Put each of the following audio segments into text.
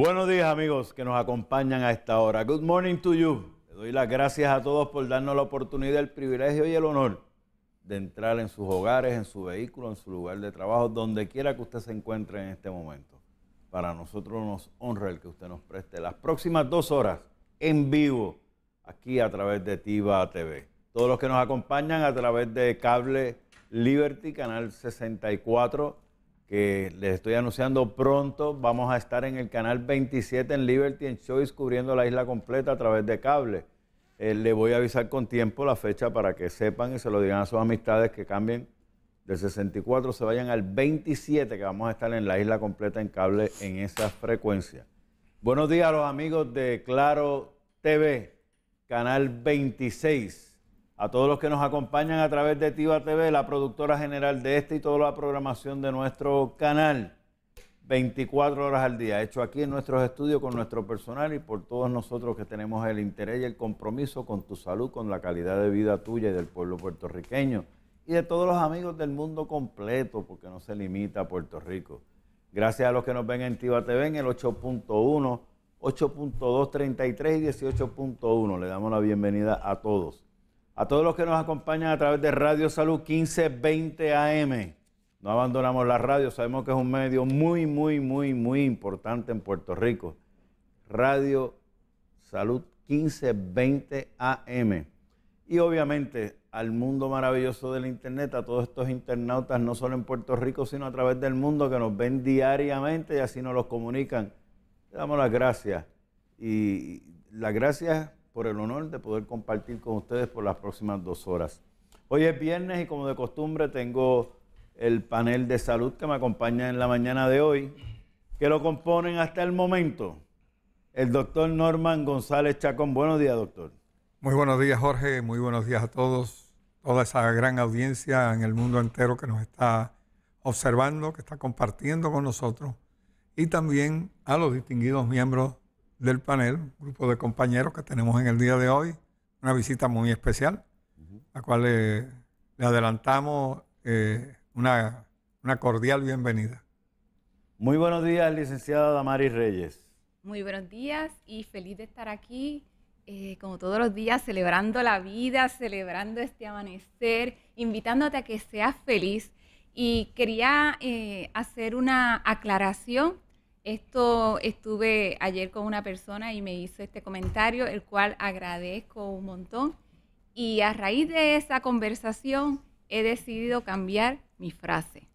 Buenos días amigos que nos acompañan a esta hora. Good morning to you. Le doy las gracias a todos por darnos la oportunidad, el privilegio y el honor de entrar en sus hogares, en su vehículo, en su lugar de trabajo, donde quiera que usted se encuentre en este momento. Para nosotros nos honra el que usted nos preste las próximas dos horas en vivo aquí a través de Tiva TV. Todos los que nos acompañan a través de cable Liberty, canal 64 que les estoy anunciando pronto. Vamos a estar en el canal 27 en Liberty and Choice cubriendo la isla completa a través de cable. Eh, les voy a avisar con tiempo la fecha para que sepan y se lo digan a sus amistades que cambien del 64, se vayan al 27, que vamos a estar en la isla completa en cable en esa frecuencia. Buenos días a los amigos de Claro TV, canal 26 a todos los que nos acompañan a través de Tiva TV, la productora general de este y toda la programación de nuestro canal. 24 horas al día, hecho aquí en nuestros estudios con nuestro personal y por todos nosotros que tenemos el interés y el compromiso con tu salud, con la calidad de vida tuya y del pueblo puertorriqueño y de todos los amigos del mundo completo, porque no se limita a Puerto Rico. Gracias a los que nos ven en Tiva TV en el 8.1, 8.2, 33 y 18.1. Le damos la bienvenida a todos. A todos los que nos acompañan a través de Radio Salud 1520 AM. No abandonamos la radio, sabemos que es un medio muy, muy, muy, muy importante en Puerto Rico. Radio Salud 1520 AM. Y obviamente al mundo maravilloso del Internet, a todos estos internautas, no solo en Puerto Rico, sino a través del mundo, que nos ven diariamente y así nos los comunican. Le damos las gracias. Y las gracias por el honor de poder compartir con ustedes por las próximas dos horas. Hoy es viernes y como de costumbre tengo el panel de salud que me acompaña en la mañana de hoy, que lo componen hasta el momento el doctor Norman González Chacón. Buenos días, doctor. Muy buenos días, Jorge. Muy buenos días a todos, toda esa gran audiencia en el mundo entero que nos está observando, que está compartiendo con nosotros, y también a los distinguidos miembros del panel, un grupo de compañeros que tenemos en el día de hoy, una visita muy especial, a la cual eh, le, adelantamos eh, una, cordial bienvenida. Muy buenos días, licenciada Damaris Reyes. Muy buenos días y feliz de estar aquí, eh, como todos los días, celebrando la vida, celebrando este amanecer, invitándote a que seas feliz. Y quería hacer una aclaración esto estuve ayer con una persona y me hizo este comentario, el cual agradezco un montón. Y a raíz de esa conversación he decidido cambiar mi frase.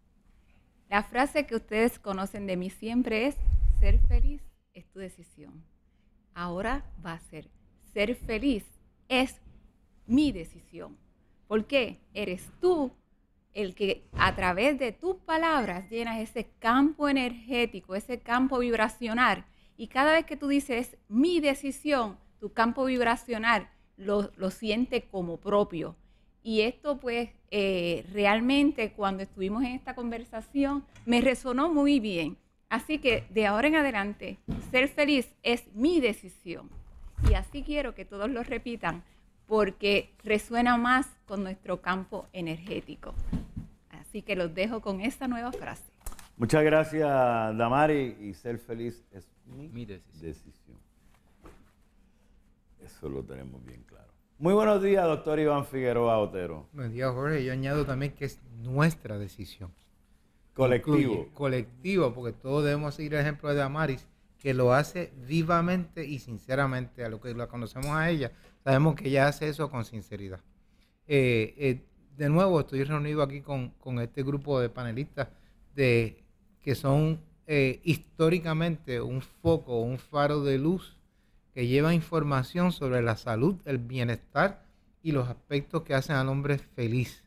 La frase que ustedes conocen de mí siempre es, ser feliz es tu decisión. Ahora va a ser, ser feliz es mi decisión. ¿Por qué? Eres tú el que a través de tus palabras llenas ese campo energético, ese campo vibracional. Y cada vez que tú dices mi decisión, tu campo vibracional lo, siente como propio. Y esto pues eh, realmente cuando estuvimos en esta conversación me resonó muy bien. Así que de ahora en adelante, ser feliz es mi decisión. Y así quiero que todos lo repitan porque resuena más con nuestro campo energético. Así que los dejo con esta nueva frase. Muchas gracias, Damari, y ser feliz es mi, decisión. Eso lo tenemos bien claro. Muy buenos días, doctor Iván Figueroa Otero. Buenos días, Jorge. Yo añado también que es nuestra decisión. Colectivo. colectivo, porque todos debemos seguir el ejemplo de Damaris, que lo hace vivamente y sinceramente. A lo que la conocemos a ella, sabemos que ella hace eso con sinceridad. Eh, eh, de nuevo estoy reunido aquí con, este grupo de panelistas de, que son eh, históricamente un foco, un faro de luz que lleva información sobre la salud, el bienestar y los aspectos que hacen al hombre feliz.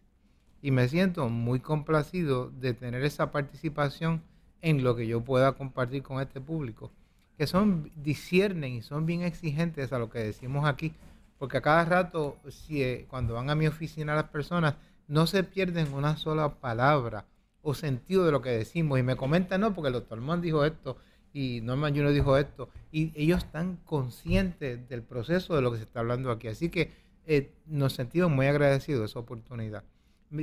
Y me siento muy complacido de tener esa participación en lo que yo pueda compartir con este público, que son disciernen y son bien exigentes a lo que decimos aquí porque a cada rato, si, eh, cuando van a mi oficina las personas, no se pierden una sola palabra o sentido de lo que decimos. Y me comentan, no, porque el doctor Mann dijo esto y Norman Juno dijo esto. Y ellos están conscientes del proceso de lo que se está hablando aquí. Así que eh, nos sentimos muy agradecidos de esa oportunidad.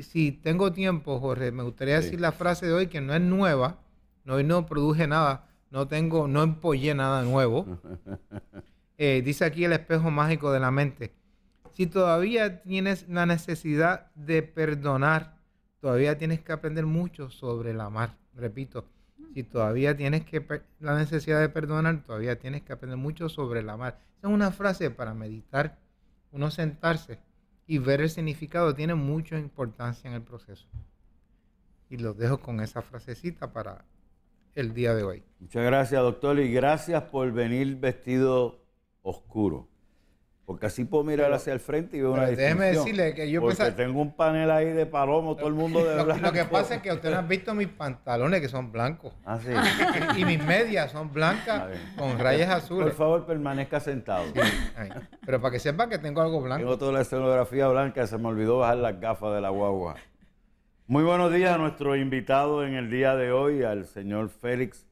Si tengo tiempo, Jorge, me gustaría decir la frase de hoy que no es nueva, hoy no produje nada, no tengo, no empollé nada nuevo. Eh, dice aquí el espejo mágico de la mente. Si todavía tienes la necesidad de perdonar, todavía tienes que aprender mucho sobre el amar. Repito, si todavía tienes que la necesidad de perdonar, todavía tienes que aprender mucho sobre el amar. Esa es una frase para meditar, uno sentarse y ver el significado tiene mucha importancia en el proceso. Y los dejo con esa frasecita para el día de hoy. Muchas gracias, doctor, y gracias por venir vestido oscuro. Porque así puedo mirar hacia el frente y veo una Déjeme decirle que yo porque tengo un panel ahí de palomo, todo el mundo de Lo, que pasa es que ustedes han visto mis pantalones que son blancos. Ah, y, mis medias son blancas con rayas azules. Por favor, permanezca sentado. pero para que sepan que tengo algo blanco. Tengo toda la escenografía blanca, se me olvidó bajar las gafas de la guagua. Muy buenos días a nuestro invitado en el día de hoy, al señor Félix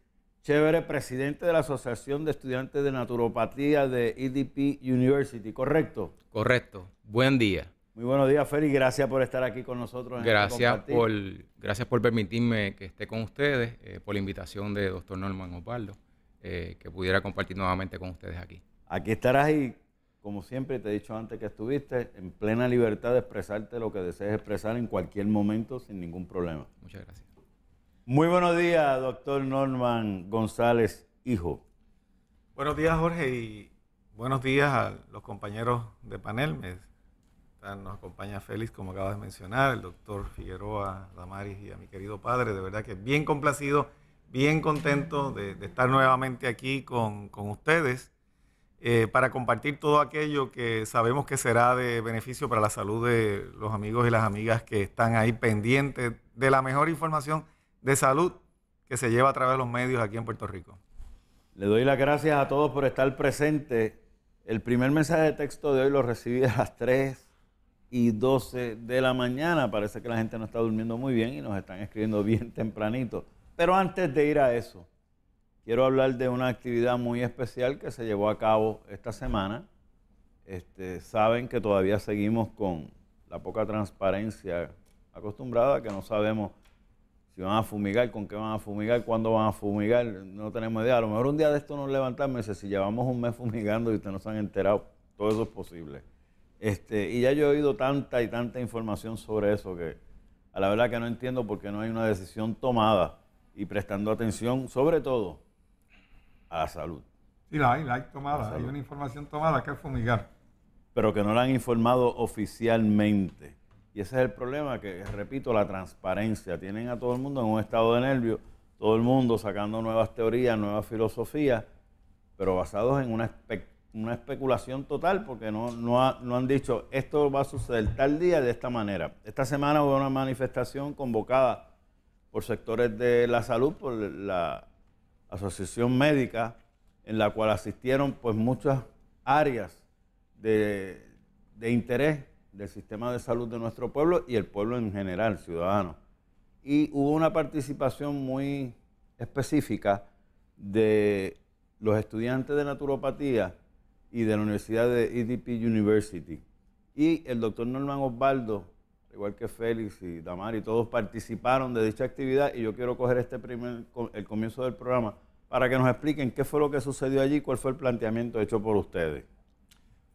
Chévere, presidente de la Asociación de Estudiantes de Naturopatía de EDP University, ¿correcto? Correcto. Buen día. Muy buenos días, Feli. Gracias por estar aquí con nosotros. Este gracias, por, gracias por permitirme que esté con ustedes, eh, por la invitación de doctor Norman Osvaldo, eh, que pudiera compartir nuevamente con ustedes aquí. Aquí estarás y, como siempre, te he dicho antes que estuviste, en plena libertad de expresarte lo que desees expresar en cualquier momento sin ningún problema. Muchas gracias. Muy buenos días, doctor Norman González, hijo. Buenos días, Jorge, y buenos días a los compañeros de panel. nos acompaña Félix, como acaba de mencionar, el doctor Figueroa Damaris y a mi querido padre. De verdad que bien complacido, bien contento de, estar nuevamente aquí con, ustedes eh, para compartir todo aquello que sabemos que será de beneficio para la salud de los amigos y las amigas que están ahí pendientes de la mejor información de salud que se lleva a través de los medios aquí en Puerto Rico. Le doy las gracias a todos por estar presente. El primer mensaje de texto de hoy lo recibí a las 3 y 12 de la mañana. Parece que la gente no está durmiendo muy bien y nos están escribiendo bien tempranito. Pero antes de ir a eso, quiero hablar de una actividad muy especial que se llevó a cabo esta semana. Este, saben que todavía seguimos con la poca transparencia acostumbrada, que no sabemos si van a fumigar, con qué van a fumigar, cuándo van a fumigar, no tenemos idea. A lo mejor un día de esto nos levantamos y si llevamos un mes fumigando y ustedes no se han enterado, todo eso es posible. Este, y ya yo he oído tanta y tanta información sobre eso que a la verdad que no entiendo por qué no hay una decisión tomada y prestando atención, sobre todo, a la salud. Sí, la hay, la hay tomada, hay una información tomada que es fumigar. Pero que no la han informado oficialmente. Y ese es el problema, que repito, la transparencia. Tienen a todo el mundo en un estado de nervio, todo el mundo sacando nuevas teorías, nuevas filosofías, pero basados en una, especulación total, porque no, han dicho esto va a suceder tal día de esta manera. Esta semana hubo una manifestación convocada por sectores de la salud, por la asociación médica, en la cual asistieron pues muchas áreas de, de interés del sistema de salud de nuestro pueblo y el pueblo en general, ciudadano. Y hubo una participación muy específica de los estudiantes de naturopatía y de la Universidad de EDP University. Y el doctor Norman Osvaldo, igual que Félix y y todos participaron de dicha actividad y yo quiero coger este primer, el comienzo del programa para que nos expliquen qué fue lo que sucedió allí, cuál fue el planteamiento hecho por ustedes.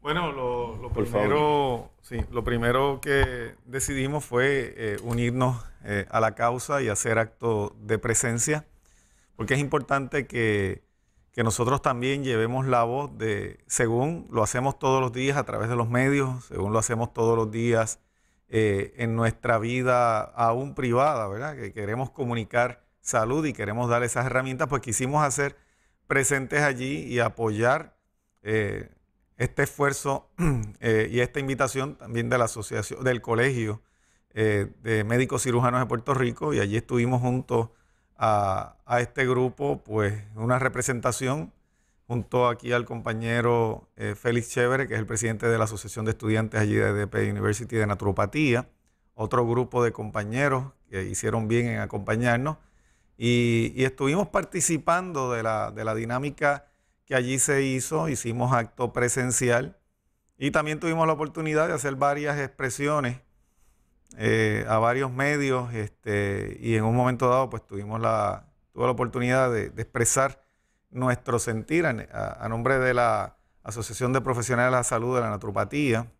Bueno, lo, lo primero, sí, lo primero que decidimos fue eh, unirnos eh, a la causa y hacer acto de presencia, porque es importante que, nosotros también llevemos la voz de, según lo hacemos todos los días a través de los medios, según lo hacemos todos los días eh, en nuestra vida aún privada, ¿verdad? Que queremos comunicar salud y queremos dar esas herramientas, pues quisimos hacer presentes allí y apoyar. Eh, este esfuerzo eh, y esta invitación también de la asociación, del colegio eh, de médicos cirujanos de Puerto Rico, y allí estuvimos junto a, este grupo, pues una representación junto aquí al compañero eh, Félix Chévere, que es el presidente de la Asociación de Estudiantes allí de DP University de Naturopatía, otro grupo de compañeros que hicieron bien en acompañarnos, y, estuvimos participando de la, de la dinámica que allí se hizo, hicimos acto presencial y también tuvimos la oportunidad de hacer varias expresiones eh, a varios medios este, y en un momento dado pues tuvimos la, tuve la oportunidad de, expresar nuestro sentir a, nombre de la Asociación de Profesionales de la Salud de la Naturopatía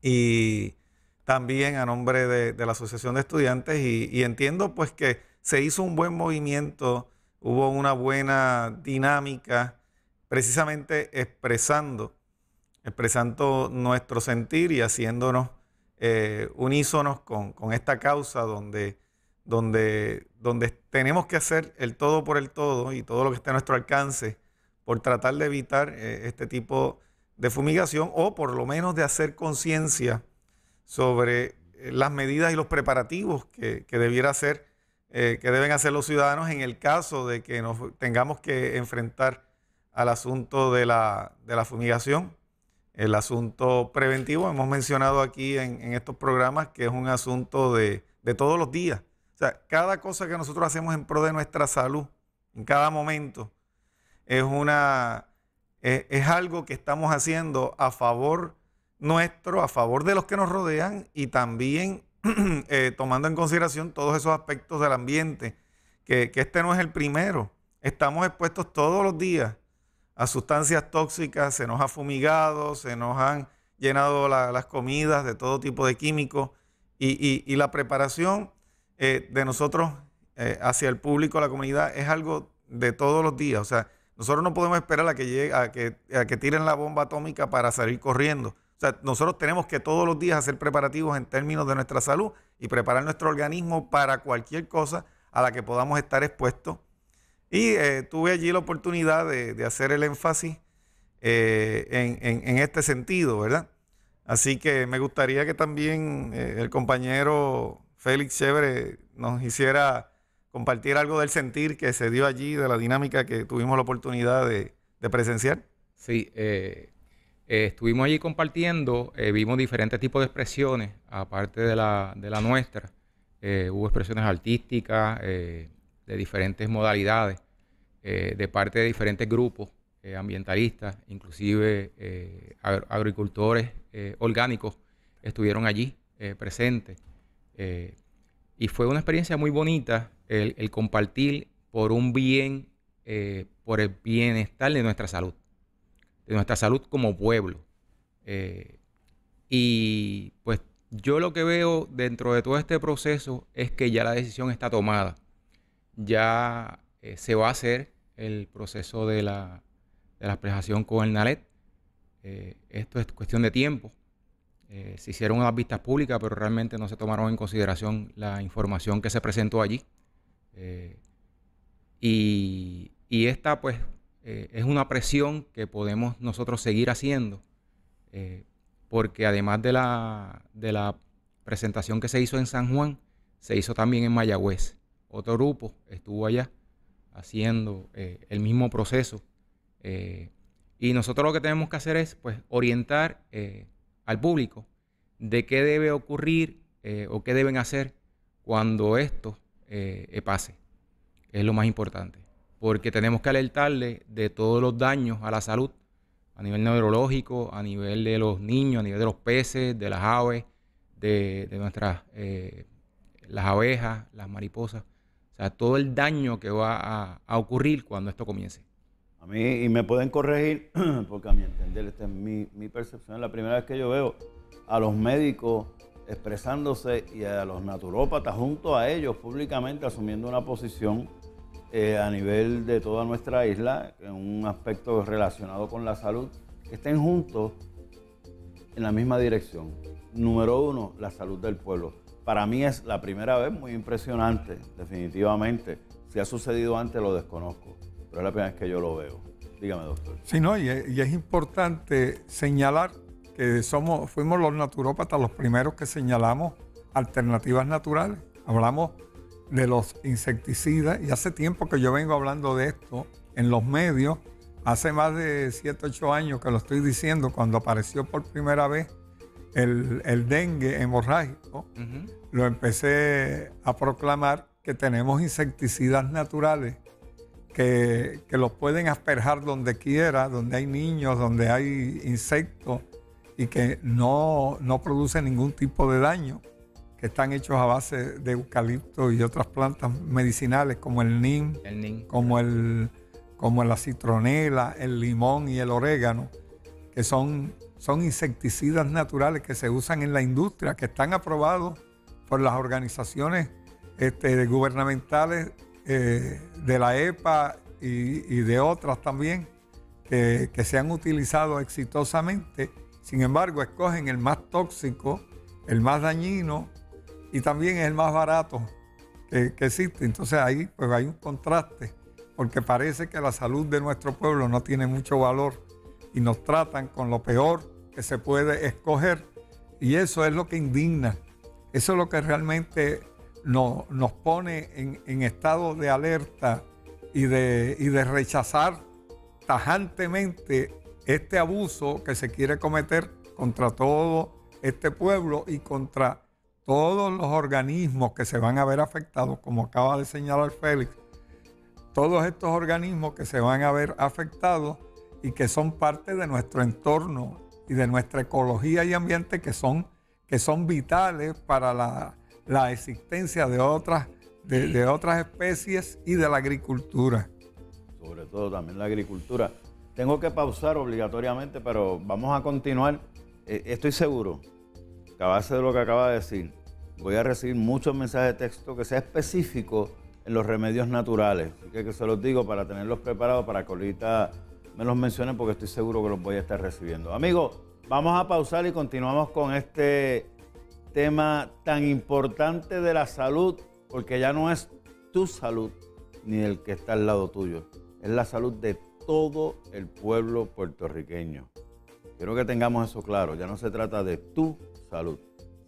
y también a nombre de, la Asociación de Estudiantes y, y, entiendo pues que se hizo un buen movimiento, hubo una buena dinámica precisamente expresando, expresando nuestro sentir y haciéndonos eh, unísonos con, esta causa donde, donde, donde tenemos que hacer el todo por el todo y todo lo que esté a nuestro alcance por tratar de evitar eh, este tipo de fumigación o por lo menos de hacer conciencia sobre eh, las medidas y los preparativos que, debiera hacer, que deben hacer los ciudadanos en el caso de que nos tengamos que enfrentar al asunto de la, fumigación, el asunto preventivo. Hemos mencionado aquí en, estos programas que es un asunto de, todos los días. O sea, cada cosa que nosotros hacemos en pro de nuestra salud, en cada momento, es una es, algo que estamos haciendo a favor nuestro, a favor de los que nos rodean y también eh, tomando en consideración todos esos aspectos del ambiente, que, este no es el primero. Estamos expuestos todos los días a sustancias tóxicas, se nos ha fumigado, se nos han llenado las comidas de todo tipo de químicos y, la preparación eh, de nosotros eh, hacia el público, la comunidad, es algo de todos los días. O sea, nosotros no podemos esperar a que, llegue, a que, a que tiren la bomba atómica para salir corriendo. O sea, nosotros tenemos que todos los días hacer preparativos en términos de nuestra salud y preparar nuestro organismo para cualquier cosa a la que podamos estar expuestos y eh, tuve allí la oportunidad de, hacer el énfasis eh, en, este sentido, ¿verdad? Así que me gustaría que también eh, el compañero Félix Chévere nos hiciera compartir algo del sentir que se dio allí, de la dinámica que tuvimos la oportunidad de, presenciar. Sí, estuvimos allí compartiendo, vimos diferentes tipos de expresiones, aparte de la, de la nuestra. hubo expresiones artísticas, de diferentes modalidades, eh, de parte de diferentes grupos eh, ambientalistas, inclusive eh, agricultores orgánicos estuvieron allí presentes. y fue una experiencia muy bonita el compartir por un bien, por el bienestar de nuestra salud, de nuestra salud como pueblo. y pues yo lo que veo dentro de todo este proceso es que ya la decisión está tomada ya eh, se va a hacer el proceso de la, de con el NALET. Eh, esto es cuestión de tiempo. Eh, se hicieron las vistas públicas, pero realmente no se tomaron en consideración la información que se presentó allí. Y, esta, pues, es una presión que podemos nosotros seguir haciendo, porque además de la presentación que se hizo en San Juan, se hizo también en Mayagüez otro grupo estuvo allá haciendo eh, el mismo proceso. Eh, y nosotros lo que tenemos que hacer es pues, orientar eh, al público de qué debe ocurrir o qué deben hacer cuando esto pase. Es lo más importante. Porque tenemos que alertarle de todos los daños a la salud, a nivel neurológico, a nivel de los niños, a nivel de los peces, de las aves, de, de nuestras, las abejas, las mariposas a todo el daño que va a, ocurrir cuando esto comience. A mí, y me pueden corregir, porque a mi entender, esta mi, percepción, la primera vez que yo veo a los médicos expresándose y a los naturópatas junto a ellos públicamente asumiendo una posición eh, a nivel de toda nuestra isla en un aspecto relacionado con la salud, que estén juntos en la misma dirección. Número uno, la salud del pueblo para mí es la primera vez muy impresionante, definitivamente. Si ha sucedido antes lo desconozco, pero es la primera vez que yo lo veo. Dígame, doctor. Sí, no, y es, importante señalar que somos, fuimos los naturópatas los primeros que señalamos alternativas naturales. Hablamos de los insecticidas y hace tiempo que yo vengo hablando de esto en los medios. Hace más de 7, 8 años que lo estoy diciendo, cuando apareció por primera vez el, dengue hemorrágico, lo empecé a proclamar que tenemos insecticidas naturales que, que los pueden asperjar donde quiera, donde hay niños, donde hay insectos y que no, no producen ningún tipo de daño, que están hechos a base de eucalipto y otras plantas medicinales como el nim, como el como la citronela, el limón y el orégano, que son son insecticidas naturales que se usan en la industria, que están aprobados por las organizaciones este, gubernamentales eh, de la EPA y, de otras también, que, se han utilizado exitosamente. Sin embargo, escogen el más tóxico, el más dañino y también el más barato que, que existe. Entonces ahí pues hay un contraste, porque parece que la salud de nuestro pueblo no tiene mucho valor y nos tratan con lo peor que se puede escoger. Y eso es lo que indigna, eso es lo que realmente nos pone en, estado de alerta y de, y de rechazar tajantemente este abuso que se quiere cometer contra todo este pueblo y contra todos los organismos que se van a ver afectados, como acaba de señalar Félix, todos estos organismos que se van a ver afectados y que son parte de nuestro entorno y de nuestra ecología y ambiente que son, que son vitales para la, existencia de otras, de, otras especies y de la agricultura. Sobre todo también la agricultura. Tengo que pausar obligatoriamente, pero vamos a continuar. Eh, estoy seguro a base de lo que acaba de decir, voy a recibir muchos mensajes de texto que sea específico en los remedios naturales. Así que, se los digo para tenerlos preparados para que ahorita me los mencionen porque estoy seguro que los voy a estar recibiendo. Amigos, vamos a pausar y continuamos con este tema tan importante de la salud, porque ya no es tu salud ni el que está al lado tuyo, es la salud de todo el pueblo puertorriqueño. Quiero que tengamos eso claro, ya no se trata de tu salud,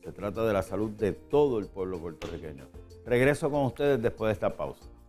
se trata de la salud de todo el pueblo puertorriqueño. Regreso con ustedes después de esta pausa.